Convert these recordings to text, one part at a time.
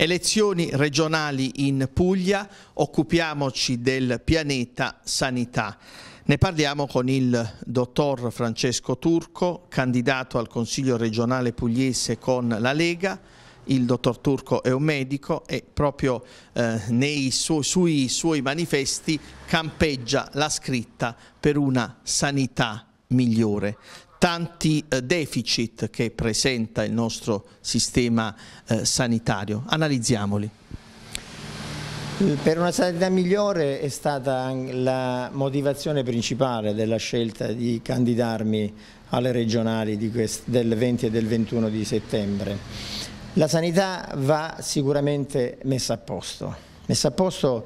Elezioni regionali in Puglia, occupiamoci del pianeta sanità. Ne parliamo con il dottor Francesco Turco, candidato al Consiglio regionale pugliese con la Lega. Il dottor Turco è un medico e proprio eh, nei su sui suoi manifesti campeggia la scritta per una sanità migliore tanti eh, deficit che presenta il nostro sistema eh, sanitario. Analizziamoli. Eh, per una sanità migliore è stata la motivazione principale della scelta di candidarmi alle regionali del 20 e del 21 di settembre. La sanità va sicuramente messa a posto, messa a posto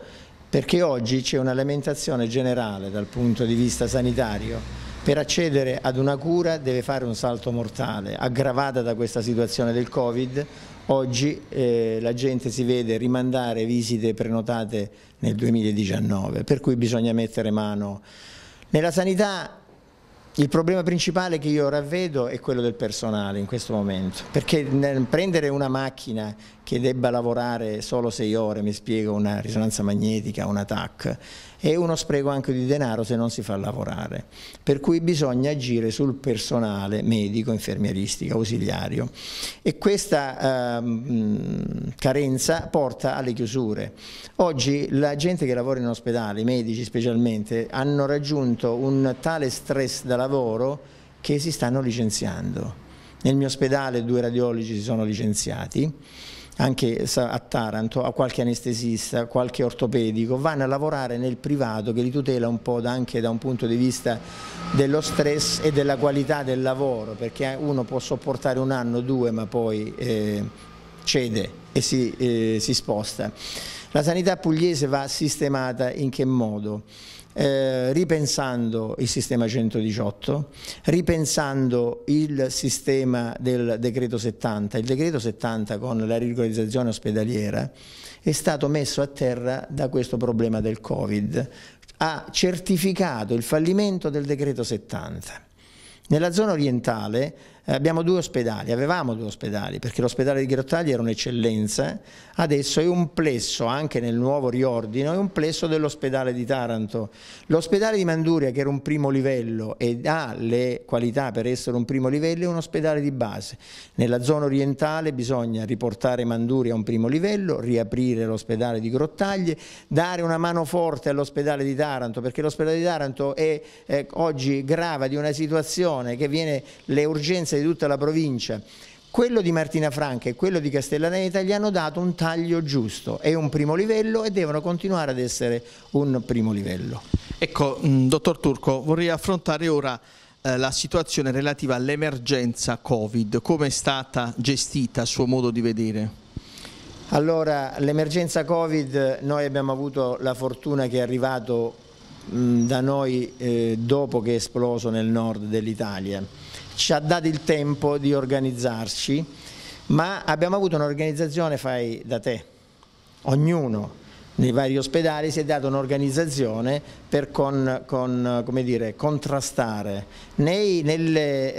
perché oggi c'è un'alimentazione generale dal punto di vista sanitario per accedere ad una cura deve fare un salto mortale, aggravata da questa situazione del Covid, oggi eh, la gente si vede rimandare visite prenotate nel 2019, per cui bisogna mettere mano. Nella sanità il problema principale che io ravvedo è quello del personale in questo momento, perché prendere una macchina che debba lavorare solo 6 ore, mi spiego, una risonanza magnetica, un TAC, è uno spreco anche di denaro se non si fa lavorare. Per cui bisogna agire sul personale medico, infermieristico, ausiliario. E questa ehm, carenza porta alle chiusure. Oggi la gente che lavora in ospedale, i medici specialmente, hanno raggiunto un tale stress da lavoro che si stanno licenziando. Nel mio ospedale due radiologi si sono licenziati anche a Taranto, a qualche anestesista, a qualche ortopedico, vanno a lavorare nel privato che li tutela un po' anche da un punto di vista dello stress e della qualità del lavoro, perché uno può sopportare un anno, due, ma poi eh, cede e si, eh, si sposta. La sanità pugliese va sistemata in che modo? eh, ripensando il sistema 118, ripensando il sistema del decreto 70. Il decreto 70 con la regolarizzazione ospedaliera è stato messo a terra da questo problema del Covid. Ha certificato il fallimento del decreto 70. Nella zona orientale eh, abbiamo due ospedali, avevamo due ospedali, perché l'ospedale di Grottagli era un'eccellenza, adesso è un plesso, anche nel nuovo riordino, è un plesso dell'ospedale di Taranto. L'ospedale di Manduria, che era un primo livello e ha le qualità per essere un primo livello, è un ospedale di base. Nella zona orientale bisogna riportare Manduria a un primo livello, riaprire l'ospedale di Grottaglie, dare una mano forte all'ospedale di Taranto, perché l'ospedale di Taranto è, eh, oggi grava di una situazione che viene le urgenze esperienza di tutta la provincia, quello di Martina Franca e quello di Castellaneta gli hanno dato un taglio giusto, è un primo livello e devono continuare ad essere un primo livello. Ecco, mm, dottor Turco, vorrei affrontare ora eh, la situazione relativa all'emergenza Covid, come è stata gestita a suo modo di vedere? Allora, l'emergenza Covid, noi abbiamo avuto la fortuna che è arrivato mh, mm, da noi eh, dopo che è esploso nel nord dell'Italia ci ha dato il tempo di organizzarci, ma abbiamo avuto un'organizzazione fai da te, ognuno nei vari ospedali si è data un'organizzazione per con, con, dire, contrastare nei, nelle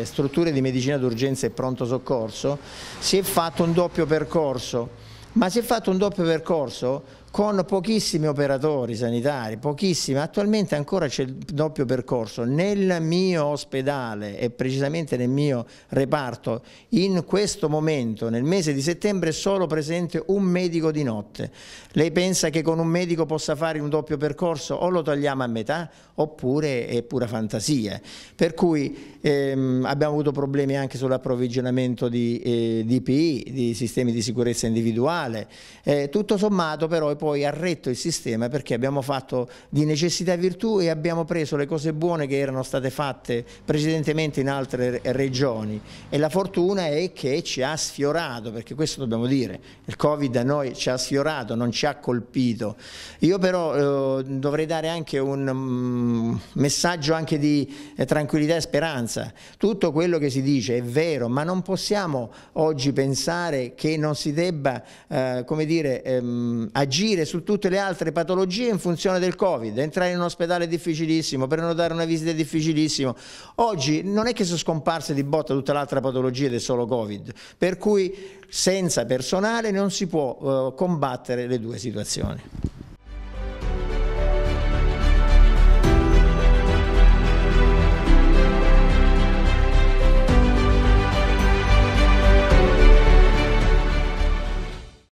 eh, strutture di medicina d'urgenza e pronto soccorso si è fatto un doppio percorso ma si è fatto un doppio percorso con pochissimi operatori sanitari, pochissimi, attualmente ancora c'è il doppio percorso, nel mio ospedale e precisamente nel mio reparto, in questo momento, nel mese di settembre, è solo presente un medico di notte. Lei pensa che con un medico possa fare un doppio percorso? O lo tagliamo a metà oppure è pura fantasia. Per cui ehm, abbiamo avuto problemi anche sull'approvvigionamento di eh, DPI, di sistemi di sicurezza individuale, male. Eh, tutto sommato però poi ha retto il sistema perché abbiamo fatto di necessità e virtù e abbiamo preso le cose buone che erano state fatte precedentemente in altre regioni e la fortuna è che ci ha sfiorato, perché questo dobbiamo dire, il Covid a noi ci ha sfiorato, non ci ha colpito. Io però eh, dovrei dare anche un mm, messaggio anche di eh, tranquillità e speranza. Tutto quello che si dice è vero, ma non possiamo oggi pensare che non si debba eh, eh, come dire, ehm, agire su tutte le altre patologie in funzione del Covid. Entrare in un ospedale è difficilissimo, prenotare una visita è difficilissimo. Oggi non è che sono scomparse di botta tutta l'altra patologia ed è solo Covid, per cui senza personale non si può eh, combattere le due situazioni.